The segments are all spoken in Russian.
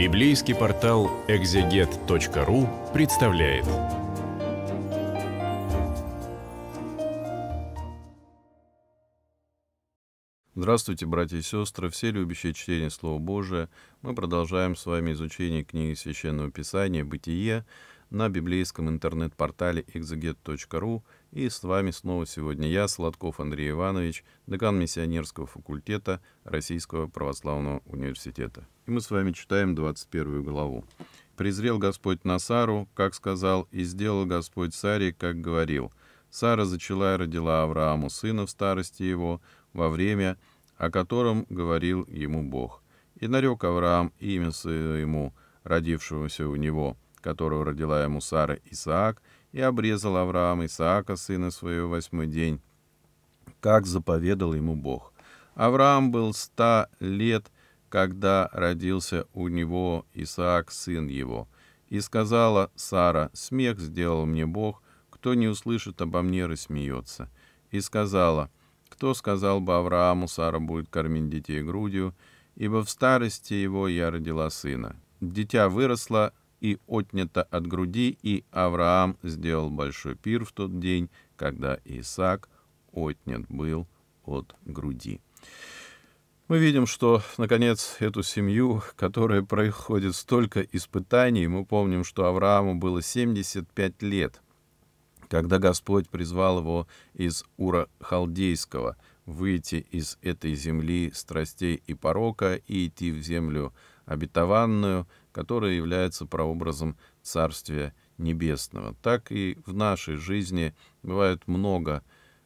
Библейский портал exeget.ru представляет. Здравствуйте, братья и сестры, все любящие чтение Слова Божия. Мы продолжаем с вами изучение книги Священного Писания «Бытие» на библейском интернет-портале exeget.ru. И с вами снова сегодня я, Сладков Андрей Иванович, декан миссионерского факультета Российского православного университета. И мы с вами читаем 21 главу. «Призрел Господь на Сару, как сказал, и сделал Господь Саре, как говорил. Сара зачала и родила Аврааму сына в старости его, во время, о котором говорил ему Бог. И нарек Авраам имя своему, родившегося у него, которого родила ему Сара Исаак, и обрезал Авраам Исаака, сына своего, восьмой день, как заповедал ему Бог. Авраам был ста лет, когда родился у него Исаак, сын его. И сказала Сара, «Смех сделал мне Бог, кто не услышит обо мне, рассмеется». И сказала, «Кто сказал бы Аврааму, Сара будет кормить детей грудью, ибо в старости его я родила сына». Дитя выросло, и отнято от груди, и Авраам сделал большой пир в тот день, когда Исаак отнят был от груди. Мы видим, что, наконец, эту семью, которая проходит столько испытаний, мы помним, что Аврааму было 75 лет, когда Господь призвал его из Ура Халдейского выйти из этой земли страстей и порока и идти в землю обетованную — которое является прообразом Царствия Небесного. Так и в нашей жизни бывает много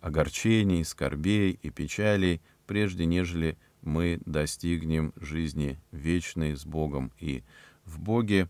огорчений, скорбей и печалей, прежде нежели мы достигнем жизни вечной с Богом. И в Боге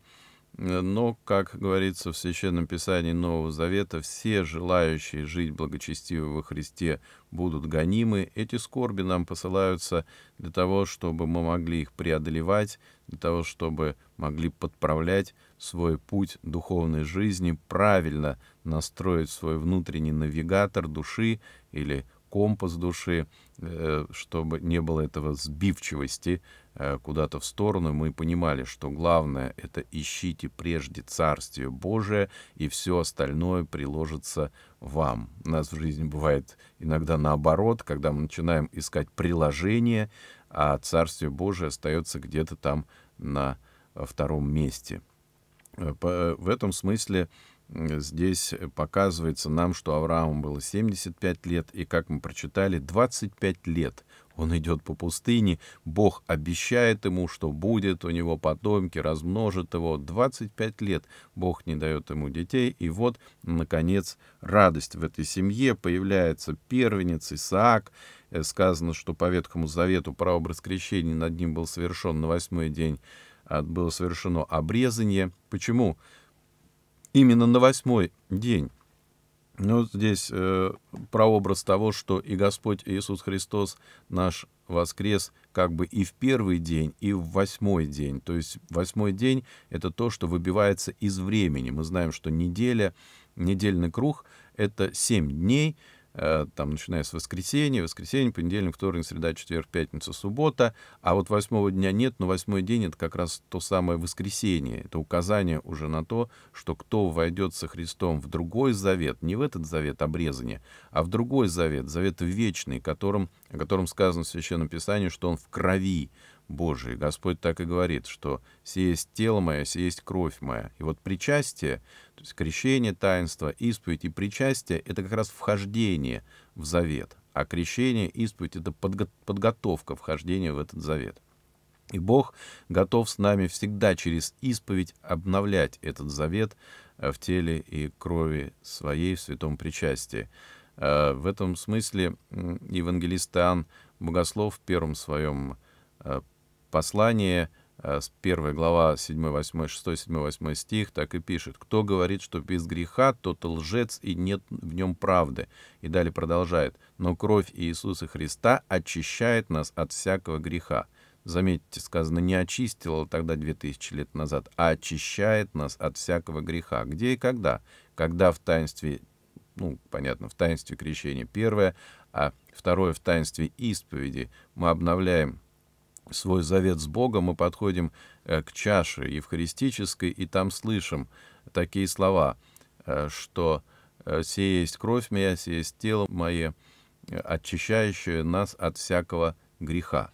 Э, но, как говорится в Священном Писании Нового Завета, все желающие жить благочестиво во Христе будут гонимы. Эти скорби нам посылаются для того, чтобы мы могли их преодолевать, для того, чтобы могли подправлять свой путь духовной жизни, правильно настроить свой внутренний навигатор души или компас души, э, чтобы не было этого сбивчивости э, куда-то в сторону. Мы понимали, что главное — это ищите прежде Царствие Божие, и все остальное приложится вам. У нас в жизни бывает иногда наоборот, когда мы начинаем искать приложение, а Царствие Божие остается где-то там на э, втором месте. В этом смысле здесь показывается нам, что Аврааму было 75 лет, и, как мы прочитали, 25 лет он идет по пустыне, Бог обещает ему, что будет у него потомки, размножит его. 25 лет Бог не дает ему детей, и вот, наконец, радость в этой семье появляется первенец Исаак. Э, сказано, что по Ветхому Завету прообраз крещения над ним был совершен на восьмой день, а, было совершено обрезание. Почему? Почему? именно на восьмой день. Ну, здесь э, прообраз того, что и Господь Иисус Христос наш воскрес как бы и в первый день, и в восьмой день. То есть восьмой день — это то, что выбивается из времени. Мы знаем, что неделя, недельный круг — это семь дней — Э, там, начиная с воскресенья, воскресенье, понедельник, вторник, среда, четверг, пятница, суббота, а вот восьмого дня нет, но восьмой день — это как раз то самое воскресенье, это указание уже на то, что кто войдет со Христом в другой завет, не в этот завет обрезания, а в другой завет, завет вечный, которым, о котором сказано в Священном Писании, что он в крови, Божий Господь так и говорит, что «сие есть тело мое, сие есть кровь моя». И вот причастие, то есть крещение, таинство, исповедь и причастие — это как раз вхождение в завет. А крещение, исповедь — это подготовка вхождения в этот завет. И Бог готов с нами всегда через исповедь обновлять этот завет э, в теле и крови своей в святом причастии. Э, в этом смысле евангелист Иоанн Богослов в первом своем э, послание, 1 э, глава, 7, 8, 6, 7, 8 стих, так и пишет. «Кто говорит, что без греха, тот лжец, и нет в нем правды». И далее продолжает. «Но кровь Иисуса Христа очищает нас от всякого греха». Заметьте, сказано, не очистила тогда 2000 лет назад, а очищает нас от всякого греха. Где и когда? Когда в таинстве, ну, понятно, в таинстве крещения первое, а второе в таинстве исповеди мы обновляем свой завет с Богом, мы подходим э, к чаше евхаристической, и там слышим такие слова, э, что э, «сие есть кровь моя, сие есть тело мое, очищающее нас от всякого греха».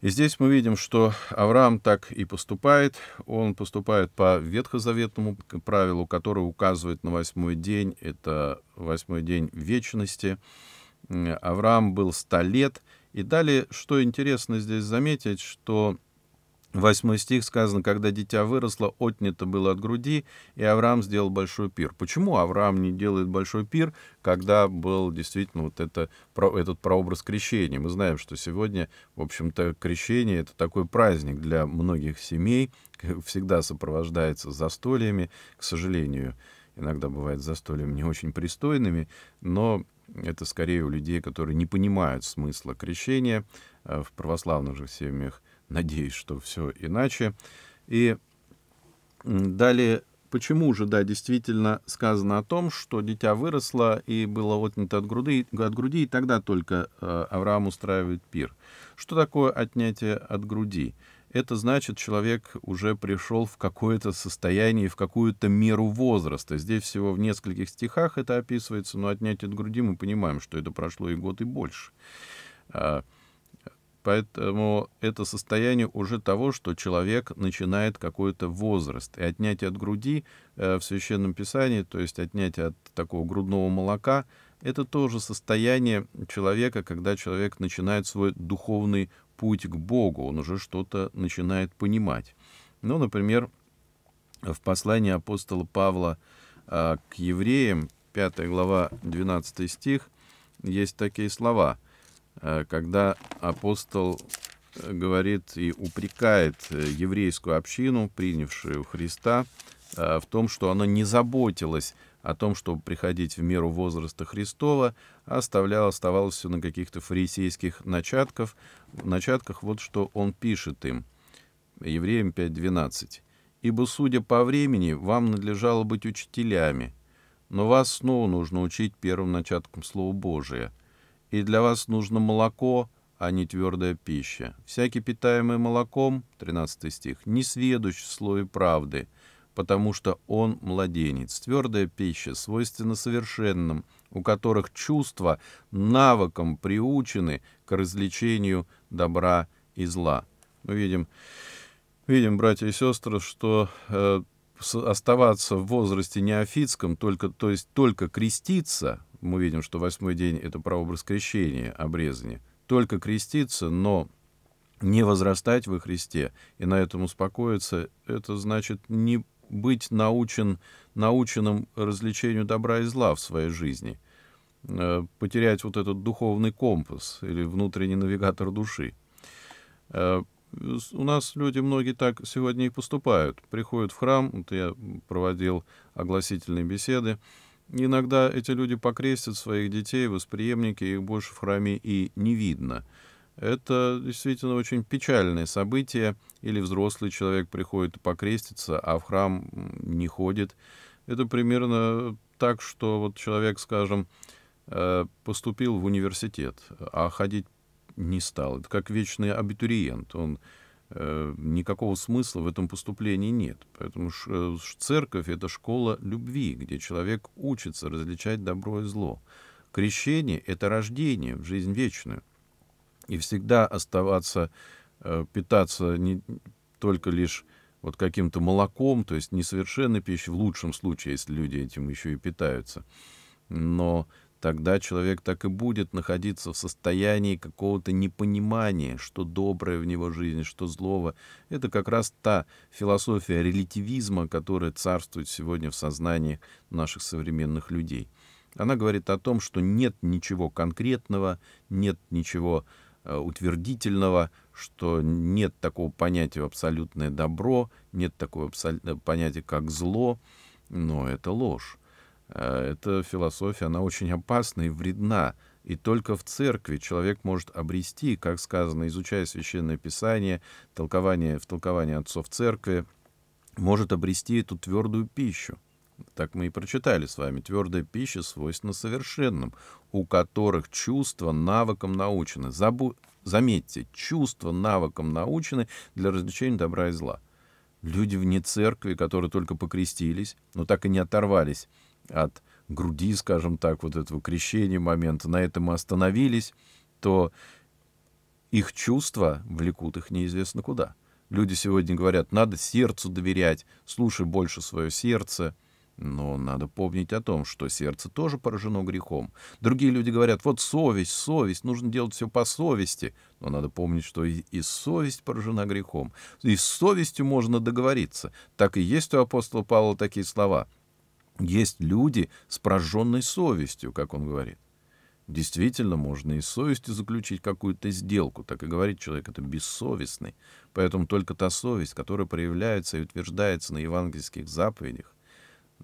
И здесь мы видим, что Авраам так и поступает. Он поступает по ветхозаветному правилу, которое указывает на восьмой день. Это восьмой день вечности. Авраам был сто лет, и далее, что интересно здесь заметить, что Восьмой стих сказано, когда дитя выросло, отнято было от груди, и Авраам сделал большой пир. Почему Авраам не делает большой пир, когда был действительно вот это, этот прообраз крещения? Мы знаем, что сегодня, в общем-то, крещение — это такой праздник для многих семей, всегда сопровождается застольями, к сожалению, иногда бывает застольями не очень пристойными, но это скорее у людей, которые не понимают смысла крещения. Э, в православных же семьях, надеюсь, что все иначе. И далее, почему же, да, действительно сказано о том, что дитя выросло и было отнято от груди, от груди и тогда только э, Авраам устраивает пир. Что такое отнятие от груди? это значит, человек уже пришел в какое-то состояние, в какую-то меру возраста. Здесь всего в нескольких стихах это описывается, но отнять от груди мы понимаем, что это прошло и год, и больше. А, поэтому это состояние уже того, что человек начинает какой-то возраст. И отнятие от груди э, в Священном Писании, то есть отнятие от такого грудного молока, это тоже состояние человека, когда человек начинает свой духовный путь к Богу, он уже что-то начинает понимать. Ну, например, в послании апостола Павла а, к евреям, 5 глава, 12 стих, есть такие слова, а, когда апостол э, говорит и упрекает э, еврейскую общину, принявшую Христа, а, в том, что она не заботилась о том, чтобы приходить в меру возраста Христова, а оставлял, оставалось все на каких-то фарисейских начатках. начатках. Вот что он пишет им. Евреям 5.12. «Ибо, судя по времени, вам надлежало быть учителями, но вас снова нужно учить первым начаткам Слова Божия. И для вас нужно молоко, а не твердая пища. Всякий, питаемый молоком, 13 стих, не сведущ в слове правды, — потому что он младенец. Твердая пища свойственна совершенным, у которых чувства навыком приучены к развлечению добра и зла. Мы ну, видим, видим братья и сестры, что э, оставаться в возрасте неофитском, только, то есть только креститься, мы видим, что восьмой день — это прообраз крещения, обрезания, только креститься, но не возрастать во Христе и на этом успокоиться, это значит не быть научен, наученным развлечению добра и зла в своей жизни, э, потерять вот этот духовный компас или внутренний навигатор души. Э, у нас люди многие так сегодня и поступают. Приходят в храм, вот я проводил огласительные беседы, Иногда эти люди покрестят своих детей, восприемники, их больше в храме и не видно — это действительно очень печальное событие. Или взрослый человек приходит покреститься, а в храм не ходит. Это примерно так, что вот человек, скажем, э, поступил в университет, а ходить не стал. Это как вечный абитуриент. Он э, никакого смысла в этом поступлении нет. Поэтому э, церковь — это школа любви, где человек учится различать добро и зло. Крещение — это рождение в жизнь вечную и всегда оставаться, э, питаться не только лишь вот каким-то молоком, то есть несовершенной пищей, в лучшем случае, если люди этим еще и питаются. Но тогда человек так и будет находиться в состоянии какого-то непонимания, что доброе в него жизнь, что злого. Это как раз та философия релятивизма, которая царствует сегодня в сознании наших современных людей. Она говорит о том, что нет ничего конкретного, нет ничего Э, утвердительного, что нет такого понятия абсолютное добро, нет такого э, понятия как зло, но это ложь. Э, эта философия, она очень опасна и вредна. И только в церкви человек может обрести, как сказано, изучая Священное Писание, толкование, в толковании отцов церкви, может обрести эту твердую пищу. Так мы и прочитали с вами. Твердая пища свойственна совершенным, у которых чувства навыком научены. Забу... Заметьте, чувства навыком научены для различения добра и зла. Люди вне церкви, которые только покрестились, но так и не оторвались от груди, скажем так, вот этого крещения момента, на этом и остановились, то их чувства влекут их неизвестно куда. Люди сегодня говорят, надо сердцу доверять, слушай больше свое сердце. Но надо помнить о том, что сердце тоже поражено грехом. Другие люди говорят, вот совесть, совесть, нужно делать все по совести. Но надо помнить, что и, и совесть поражена грехом. И с совестью можно договориться. Так и есть у апостола Павла такие слова. Есть люди с пораженной совестью, как он говорит. Действительно, можно и с совестью заключить какую-то сделку. Так и говорит человек, это бессовестный. Поэтому только та совесть, которая проявляется и утверждается на евангельских заповедях,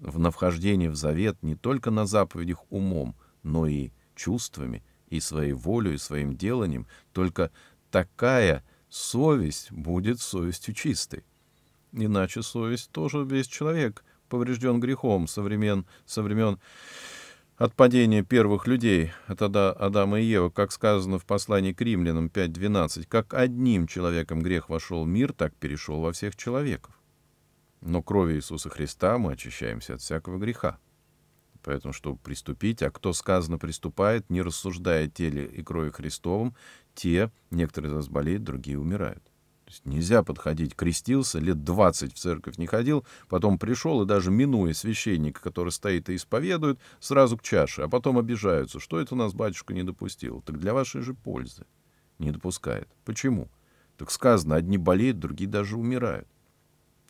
в навхождении в завет не только на заповедях умом, но и чувствами, и своей волей, и своим деланием, только такая совесть будет совестью чистой. Иначе совесть тоже весь человек поврежден грехом со времен, со времен отпадения первых людей, от Адама и Евы, как сказано в послании к римлянам 5.12, как одним человеком грех вошел в мир, так перешел во всех человеков. Но кровью Иисуса Христа мы очищаемся от всякого греха. Поэтому, чтобы приступить, а кто сказано приступает, не рассуждая теле и крови Христовым, те, некоторые из нас болеют, другие умирают. То есть нельзя подходить, крестился, лет 20 в церковь не ходил, потом пришел и даже минуя священника, который стоит и исповедует, сразу к чаше, а потом обижаются, что это у нас батюшка не допустил. Так для вашей же пользы не допускает. Почему? Так сказано, одни болеют, другие даже умирают.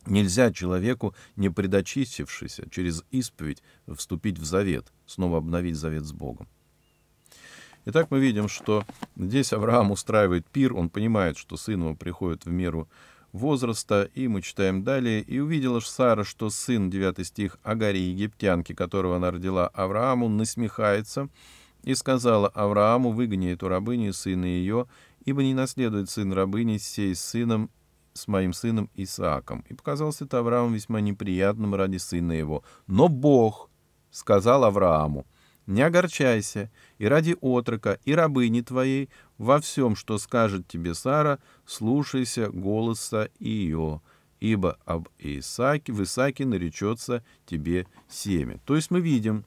Нельзя человеку, не предочистившись через исповедь, вступить в завет, снова обновить завет с Богом. Итак, мы видим, что здесь Авраам устраивает пир, он понимает, что сын его приходит в меру возраста, и мы читаем далее, «И увидела же Сара, что сын, 9 стих, Агари, египтянки, которого она родила Аврааму, насмехается, и сказала Аврааму, выгони эту рабыню сына ее, ибо не наследует сын рабыни сей сыном с моим сыном Исааком, и показался это Аврааму весьма неприятным ради сына его. Но Бог сказал Аврааму, не огорчайся, и ради отрока, и рабыни твоей, во всем, что скажет тебе Сара, слушайся голоса ее, ибо об Исааке, в Исааке наречется тебе семя. То есть мы видим,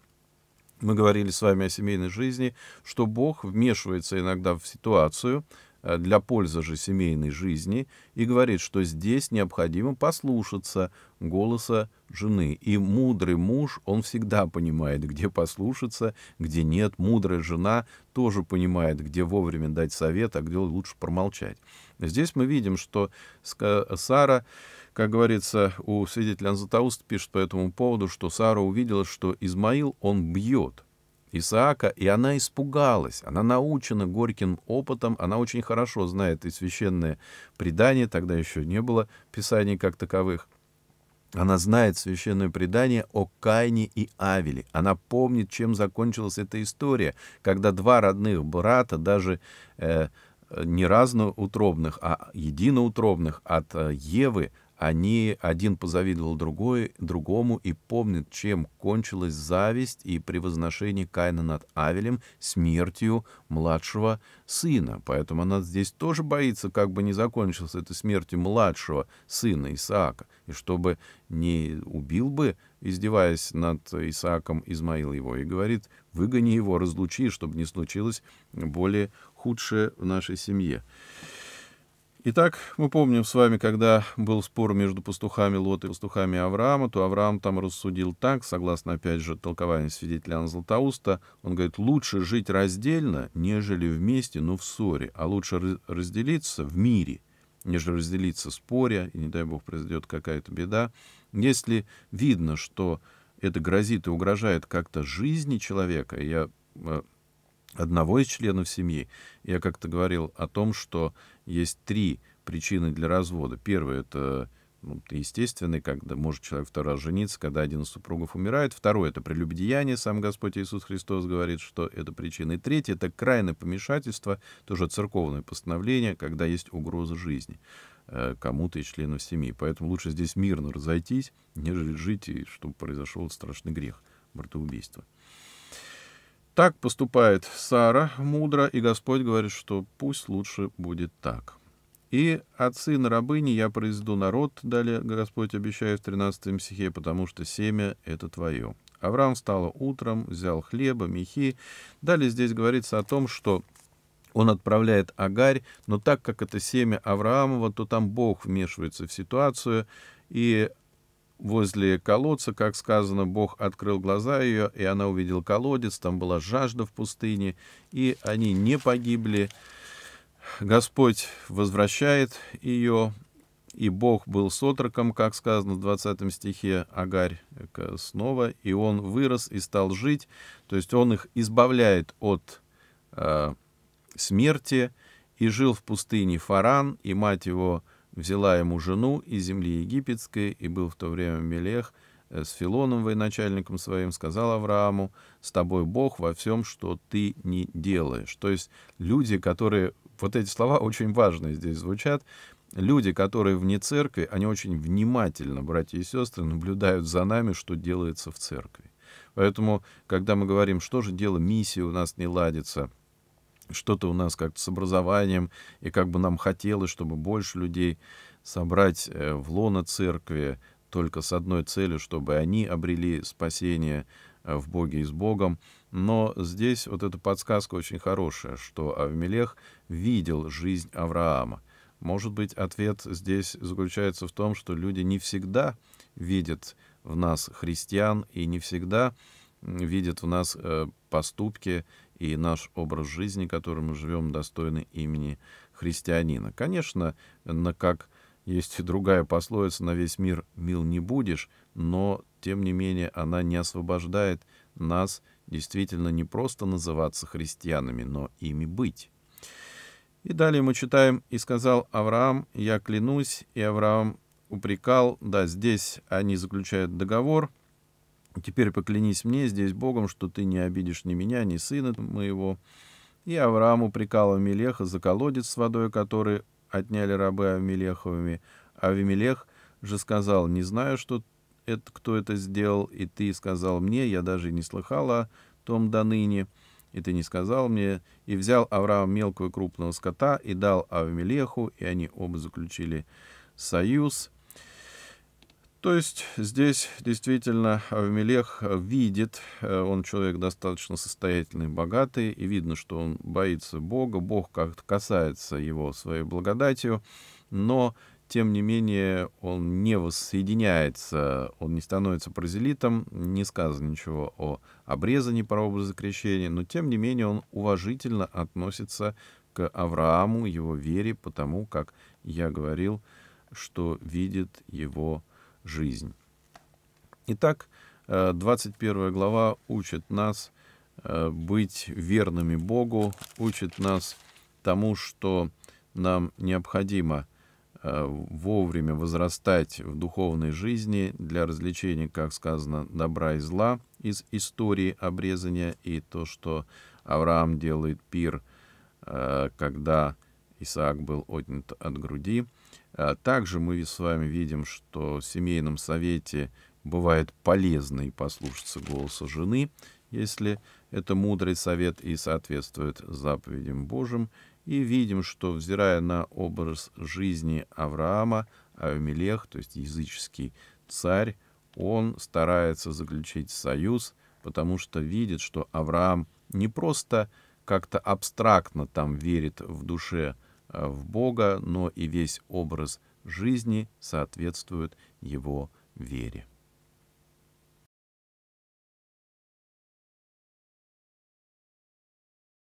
мы говорили с вами о семейной жизни, что Бог вмешивается иногда в ситуацию, Э, для пользы же семейной жизни и говорит, что здесь необходимо послушаться голоса жены. И мудрый муж, он всегда понимает, где послушаться, где нет. Мудрая жена тоже понимает, где вовремя дать совет, а где лучше промолчать. Здесь мы видим, что Сара, как говорится, у свидетеля Анзатауста пишет по этому поводу, что Сара увидела, что Измаил, он бьет Исаака, и она испугалась. Она научена горьким опытом, она очень хорошо знает и священное предание, тогда еще не было писаний как таковых. Она знает священное предание о Кайне и Авеле. Она помнит, чем закончилась эта история, когда два родных брата, даже э, не разноутробных, а единоутробных от э, Евы, они один позавидовал другой, другому и помнит, чем кончилась зависть и превозношение Каина над Авелем смертью младшего сына. Поэтому она здесь тоже боится, как бы не закончилась эта смертью младшего сына Исаака. И чтобы не убил бы, издеваясь над Исааком Измаил его, и говорит, выгони его, разлучи, чтобы не случилось более худшее в нашей семье. Итак, мы помним с вами, когда был спор между пастухами Лота и пастухами Авраама, то Авраам там рассудил так, согласно, опять же, толкованию свидетеля Анна Златоуста, он говорит, лучше жить раздельно, нежели вместе, но в ссоре, а лучше разделиться в мире, нежели разделиться споря, и, не дай бог, произойдет какая-то беда. Если видно, что это грозит и угрожает как-то жизни человека, я э, одного из членов семьи. Я как-то говорил о том, что есть три причины для развода. Первое — это ну, естественный, когда может человек второй раз жениться, когда один из супругов умирает. Второе — это прелюбодеяние, сам Господь Иисус Христос говорит, что это причина. И третье — это крайное помешательство, тоже церковное постановление, когда есть угроза жизни э, кому-то из членов семьи. Поэтому лучше здесь мирно разойтись, нежели жить, и чтобы произошел страшный грех, братоубийство. Так поступает Сара мудро, и Господь говорит, что пусть лучше будет так. И от сына рабыни я произведу народ, далее Господь обещает в 13 стихе, потому что семя — это твое. Авраам встал утром, взял хлеба, мехи. Далее здесь говорится о том, что он отправляет Агарь, но так как это семя Авраамова, то там Бог вмешивается в ситуацию, и возле колодца, как сказано, Бог открыл глаза ее, и она увидела колодец, там была жажда в пустыне, и они не погибли. Господь возвращает ее, и Бог был с отроком, как сказано в 20 стихе, Агарь снова, и он вырос и стал жить, то есть он их избавляет от э, смерти, и жил в пустыне Фаран, и мать его Взяла ему жену из земли египетской, и был в то время Мелех э, с Филоном, военачальником своим, сказал Аврааму, «С тобой Бог во всем, что ты не делаешь». То есть люди, которые... Вот эти слова очень важные здесь звучат, люди, которые вне церкви, они очень внимательно, братья и сестры, наблюдают за нами, что делается в церкви. Поэтому, когда мы говорим, что же дело миссия, у нас не ладится — что-то у нас как-то с образованием, и как бы нам хотелось, чтобы больше людей собрать э, в лоно церкви только с одной целью, чтобы они обрели спасение э, в Боге и с Богом. Но здесь вот эта подсказка очень хорошая, что Авмелех видел жизнь Авраама. Может быть, ответ здесь заключается в том, что люди не всегда видят в нас христиан и не всегда видят в нас э, поступки и наш образ жизни, который мы живем, достойны имени христианина. Конечно, на как есть и другая пословица «на весь мир мил не будешь», но, тем не менее, она не освобождает нас действительно не просто называться христианами, но ими быть. И далее мы читаем «И сказал Авраам, я клянусь, и Авраам упрекал, да, здесь они заключают договор — Теперь поклянись мне здесь Богом, что ты не обидишь ни меня, ни сына моего. И Авраам упрекал Авимелеха за колодец с водой, который отняли рабы Авимелеховыми. Авимелех же сказал, не знаю, что это, кто это сделал, и ты сказал мне, я даже не слыхал о том до ныне, и ты не сказал мне, и взял Авраам мелкого и крупного скота, и дал Авимелеху, и они оба заключили союз, то есть здесь действительно Авмелех э, э, видит, э, он человек достаточно состоятельный, богатый, и видно, что он боится Бога, Бог как-то касается его своей благодатью, но тем не менее он не воссоединяется, он не становится прозелитом, не сказано ничего о обрезании прообраза крещения, но тем не менее он уважительно относится к Аврааму, его вере, потому как я говорил, что видит его жизнь. Итак, 21 э, глава учит нас э, быть верными Богу, учит нас тому, что нам необходимо э, вовремя возрастать в духовной жизни для развлечения, как сказано, добра и зла из истории обрезания и то, что Авраам делает пир, когда Исаак был отнят от груди – а также мы с вами видим, что в семейном совете бывает полезно и послушаться голоса жены, если это мудрый совет и соответствует заповедям Божьим, и видим, что, взирая на образ жизни Авраама, Авимелех, то есть языческий царь, он старается заключить союз, потому что видит, что Авраам не просто как-то абстрактно там верит в душе Э, в Бога, но и весь образ жизни соответствует его вере.